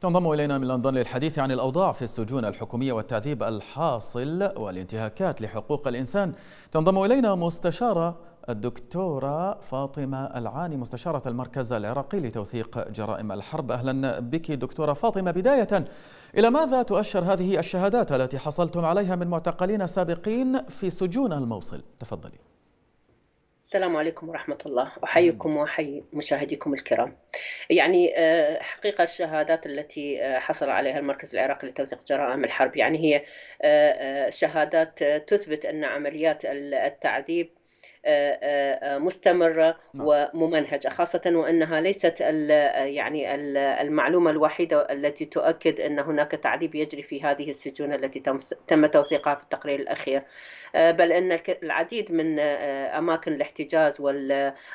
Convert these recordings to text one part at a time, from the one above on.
تنضم إلينا من لندن للحديث عن الأوضاع في السجون الحكومية والتعذيب الحاصل والانتهاكات لحقوق الإنسان تنضم إلينا مستشارة الدكتورة فاطمة العاني مستشارة المركز العراقي لتوثيق جرائم الحرب أهلا بك دكتورة فاطمة بداية إلى ماذا تؤشر هذه الشهادات التي حصلتم عليها من معتقلين سابقين في سجون الموصل تفضلي السلام عليكم ورحمة الله أحييكم وأحيي مشاهديكم الكرام يعني آه، حقيقة الشهادات التي آه، حصل عليها المركز العراقي لتوثيق جرائم الحرب يعني هي آه، شهادات تثبت أن عمليات التعذيب آه، آه، آه، مستمرة نعم. وممنهجة خاصة وأنها ليست يعني المعلومة الوحيدة التي تؤكد أن هناك تعذيب يجري في هذه السجون التي تم توثيقها في التقرير الأخير بل أن العديد من أماكن الاحتجاز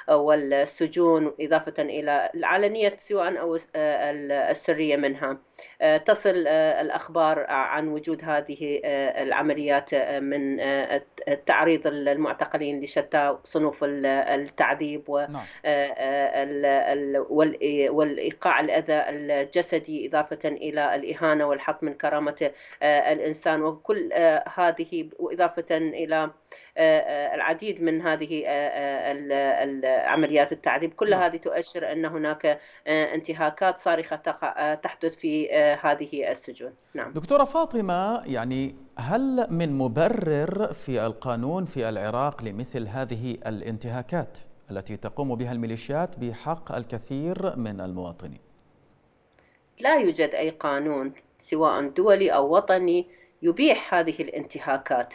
والسجون إضافة إلى العلنية سواء أو السرية منها تصل آه، الأخبار آه، عن وجود هذه آه، العمليات من تعريض المعتقلين لشتى صنوف التعذيب نعم. والإيقاع الأذى الجسدي إضافة إلى الإهانة والحق من كرامة الإنسان وكل هذه اضافه إلى العديد من هذه عمليات التعذيب كل نعم. هذه تؤشر أن هناك انتهاكات صارخة تحدث في هذه السجون نعم دكتورة فاطمة يعني هل من مبرر في القانون في العراق لمثل هذه الانتهاكات التي تقوم بها الميليشيات بحق الكثير من المواطنين لا يوجد أي قانون سواء دولي أو وطني يبيح هذه الانتهاكات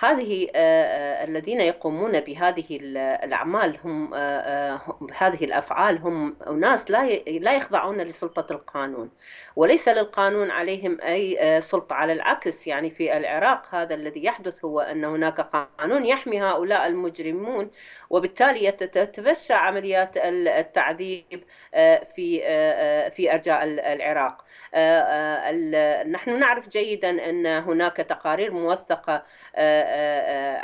هذه آه، آه، الذين يقومون بهذه الأعمال آه، هم هذه الأفعال هم أناس لا لا يخضعون لسلطة القانون وليس للقانون عليهم أي سلطة على العكس يعني في العراق هذا الذي يحدث هو أن هناك قانون يحمي هؤلاء المجرمون وبالتالي تتفشى عمليات التعذيب في في أرجاء العراق نحن نعرف جيدا أن هناك تقارير موثقة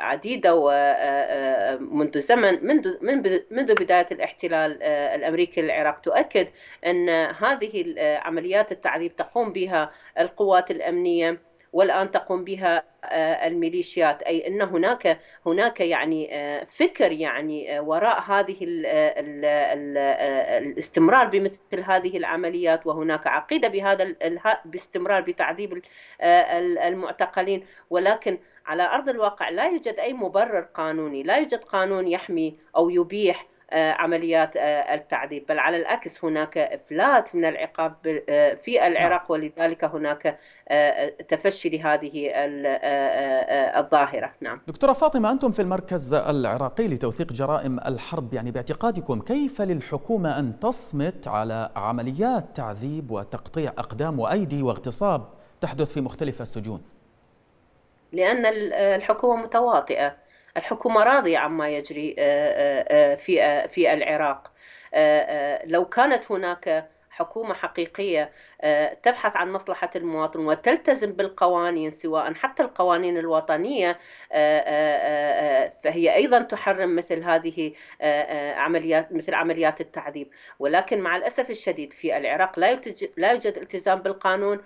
عديدة ومنذ آه، آه، زمن منذ منذ بداية الاحتلال آه، الأمريكي للعراق تؤكد أن هذه عمليات التعذيب تقوم بها القوات الأمنية والآن تقوم بها الميليشيات أي أن هناك هناك يعني فكر يعني وراء هذه ال ال ال الاستمرار بمثل هذه العمليات وهناك عقيدة بهذا باستمرار بتعذيب المعتقلين ولكن على أرض الواقع لا يوجد أي مبرر قانوني لا يوجد قانون يحمي أو يبيح آه، عمليات آه، التعذيب بل على العكس هناك إفلات من العقاب آه، في نعم. العراق ولذلك هناك تفشي لهذه الظاهرة نعم دكتورة فاطمة أنتم في المركز العراقي لتوثيق جرائم الحرب يعني باعتقادكم كيف للحكومة أن تصمت على عمليات تعذيب وتقطيع أقدام وأيدي واغتصاب تحدث في مختلف السجون لأن الحكومة متواطئة الحكومة راضية عما يجري آه، آه، آه، في في العراق لو كانت هناك حكومة حقيقية آه، تبحث عن مصلحة المواطن وتلتزم بالقوانين سواء حتى القوانين الوطنية آه، آه، فهي أيضا تحرم مثل هذه عمليات مثل عمليات التعذيب ولكن مع الأسف الشديد في العراق لا لا يوجد التزام بالقانون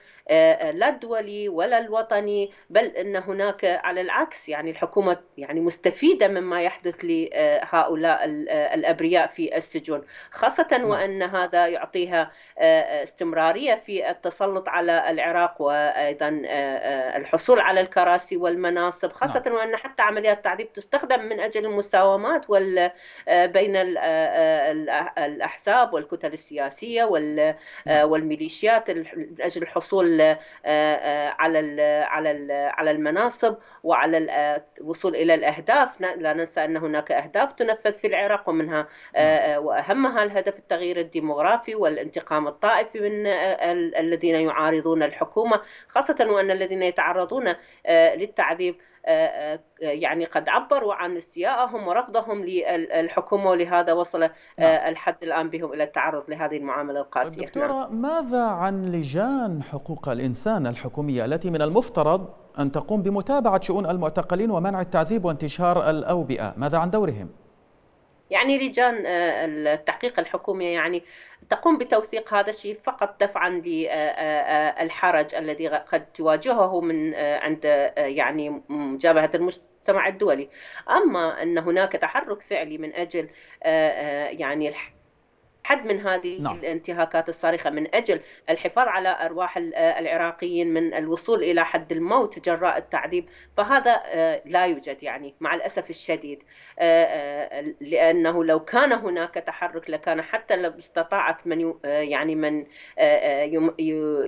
لا الدولي ولا الوطني بل أن هناك على العكس يعني الحكومة يعني مستفيدة مما يحدث لهؤلاء الأبرياء في السجون خاصة نعم. وأن هذا يعطيها استمرارية في التسلط على العراق وأيضا آه، آه، الحصول على الكراسي والمناصب نعم. خاصة نعم. وأن حتى عمليات التعذيب تستخدم من أجل المساومات وال آه، بين الأحزاب والكتل السياسية وال نعم. والميليشيات من أجل الحصول على على على المناصب وعلى الوصول إلى الأهداف لا ننسى أن هناك أهداف تنفذ في العراق ومنها نعم. وأهمها الهدف التغيير الديمغرافي والانتقال الانتقام الطائفي من آه، الذين يعارضون الحكومة خاصة وأن الذين يتعرضون آه، للتعذيب آه، يعني قد عبروا عن استيائهم ورفضهم للحكومة ولهذا وصل نعم. الحد الآن بهم إلى التعرض لهذه المعاملة القاسية دكتورة نعم. ماذا عن لجان حقوق الإنسان الحكومية التي من المفترض أن تقوم بمتابعة شؤون المعتقلين ومنع التعذيب وانتشار الأوبئة ماذا عن دورهم؟ يعني لجان التحقيق الحكومية يعني تقوم بتوثيق هذا الشيء فقط دفعا للحرج آه، آه، آه، الذي قد تواجهه من عند يعني مجابهة المجتمع الدولي أما أن هناك تحرك فعلي من أجل يعني حد من هذه نعم. الانتهاكات الصارخة من أجل الحفاظ على أرواح آه، العراقيين من الوصول إلى حد الموت جراء التعذيب فهذا آه، لا يوجد يعني مع الأسف الشديد آه، لأنه لو كان هناك تحرك لكان حتى لو استطاعت من يعني من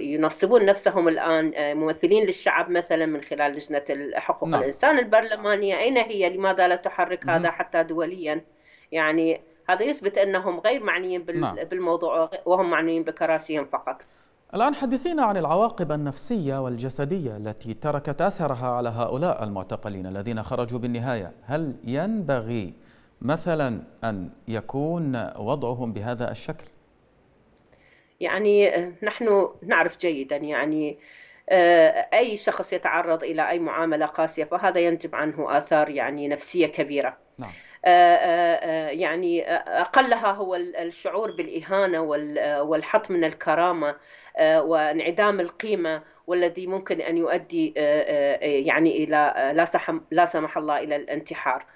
ينصبون نفسهم الآن ممثلين للشعب مثلا من خلال لجنة حقوق نعم. الإنسان البرلمانية أين هي لماذا لا تحرك هذا حتى دوليا يعني هذا يثبت أنهم غير معنيين نعم. بالموضوع وهم معنيين بكراسيهم فقط الآن حدثينا عن العواقب النفسية والجسدية التي تركت أثرها على هؤلاء المعتقلين الذين خرجوا بالنهاية هل ينبغي مثلا أن يكون وضعهم بهذا الشكل؟ يعني آه، نحن نعرف جيدا يعني آه، أي شخص يتعرض إلى أي معاملة قاسية فهذا ينتج عنه آثار يعني نفسية كبيرة نعم. آه، آه، آه، يعني اقلها هو الشعور بالاهانه والحط من الكرامه وانعدام القيمه والذي ممكن ان يؤدي يعني الى لا سمح الله الى الانتحار.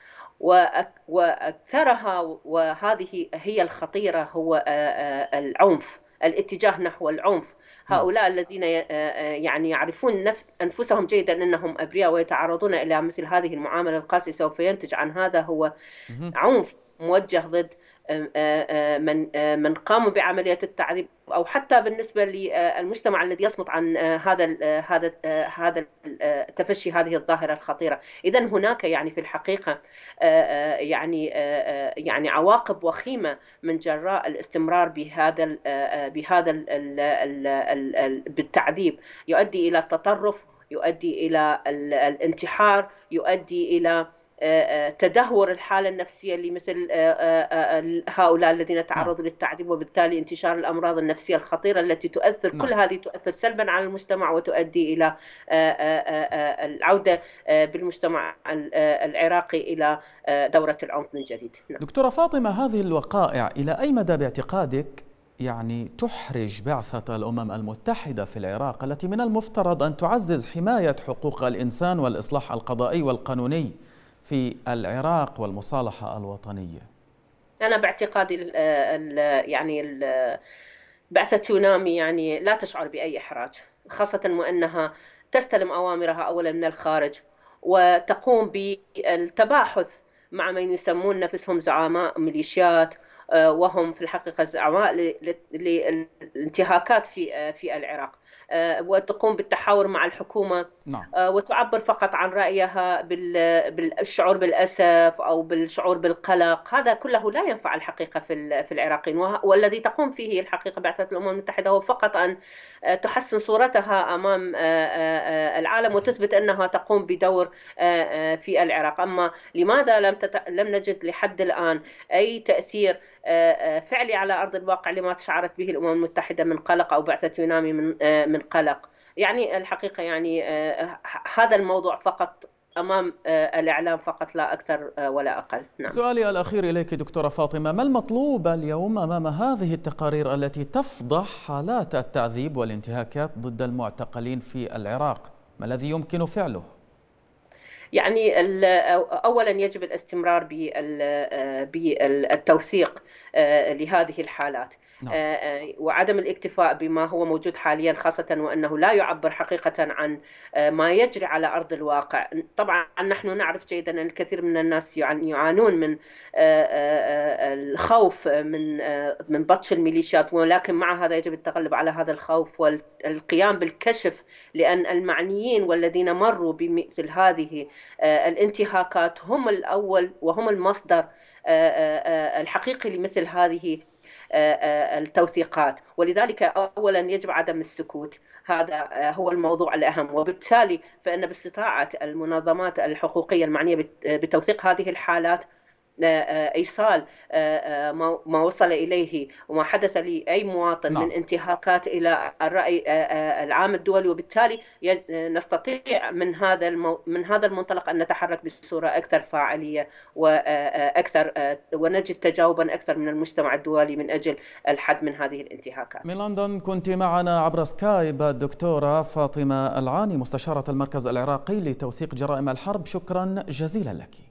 واكثرها وهذه هي الخطيره هو العنف الاتجاه نحو العنف نعم. هؤلاء الذين يعني يعرفون انفسهم جيدا انهم ابرياء ويتعرضون الى مثل هذه المعامله القاسيه سوف ينتج عن هذا هو عنف موجه ضد من من قاموا بعمليه التعذيب او حتى بالنسبه للمجتمع الذي يصمت عن هذا هذا هذا تفشي هذه الظاهره الخطيره، اذا هناك يعني في الحقيقه يعني يعني عواقب وخيمه من جراء الاستمرار بهذا بهذا بالتعذيب يؤدي الى التطرف، يؤدي الى الانتحار، يؤدي الى آه، آه، تدهور الحاله النفسيه لمثل آه، هؤلاء الذين نعم. تعرضوا للتعذيب وبالتالي انتشار الامراض النفسيه الخطيره التي تؤثر كل نعم. هذه تؤثر سلبا على المجتمع وتؤدي الى العوده بالمجتمع العراقي الى دوره العنف من جديد. نعم. دكتوره فاطمه هذه الوقائع الى اي مدى باعتقادك يعني تحرج بعثة الأمم المتحدة في العراق التي من المفترض أن تعزز حماية حقوق الإنسان والإصلاح القضائي والقانوني في العراق والمصالحة الوطنية أنا باعتقادي الـ الـ يعني الـ بعثة تونامي يعني لا تشعر بأي إحراج خاصة وأنها تستلم أوامرها أولا من الخارج وتقوم بالتباحث مع من يسمون نفسهم زعماء ميليشيات آه، وهم في الحقيقة زعماء للانتهاكات في آه، في العراق آه، وتقوم بالتحاور مع الحكومة نعم. آه، وتعبر فقط عن رأيها بالشعور بالأسف أو بالشعور بالقلق هذا كله لا ينفع الحقيقة في العراقيين والذي تقوم فيه الحقيقة بعثة الأمم المتحدة هو فقط أن آه، تحسن صورتها أمام العالم نعم. وتثبت أنها تقوم بدور في العراق أما لماذا لم, لم نجد لحد الآن أي تأثير آه، آه، فعلي على أرض الواقع لما شعرت به الأمم المتحدة من قلق أو بعثة يونامي من آه، من قلق يعني الحقيقة يعني هذا الموضوع فقط امام الاعلام فقط لا اكثر ولا اقل نعم. سؤالي الاخير اليك دكتوره فاطمه ما المطلوب اليوم امام هذه التقارير التي تفضح حالات التعذيب والانتهاكات ضد المعتقلين في العراق ما الذي يمكن فعله يعني اولا يجب الاستمرار آه، بالتوثيق آه، لهذه الحالات نعم. آه، آه، وعدم الاكتفاء بما هو موجود حاليا خاصة وأنه لا يعبر حقيقة عن آه، ما يجري على أرض الواقع طبعا نحن نعرف جيدا أن الكثير من الناس يعانون من الخوف من من بطش الميليشيات ولكن مع هذا يجب التغلب على هذا الخوف والقيام بالكشف لأن المعنيين والذين مروا بمثل هذه الانتهاكات هم الأول وهم المصدر الحقيقي لمثل هذه آه، آه، التوثيقات ولذلك أولا يجب عدم السكوت هذا آه، هو الموضوع الأهم وبالتالي فإن باستطاعة المنظمات الحقوقية المعنية بتوثيق هذه الحالات آه، آه، ايصال آه، ما وصل اليه وما حدث لاي مواطن نعم. من انتهاكات الى الراي العام الدولي وبالتالي نستطيع من هذا من هذا المنطلق ان نتحرك بصوره اكثر فاعليه واكثر ونجد تجاوبا اكثر من المجتمع الدولي من اجل الحد من هذه الانتهاكات. من لندن كنت معنا عبر سكايب الدكتوره فاطمه العاني مستشاره المركز العراقي لتوثيق جرائم الحرب شكرا جزيلا لك.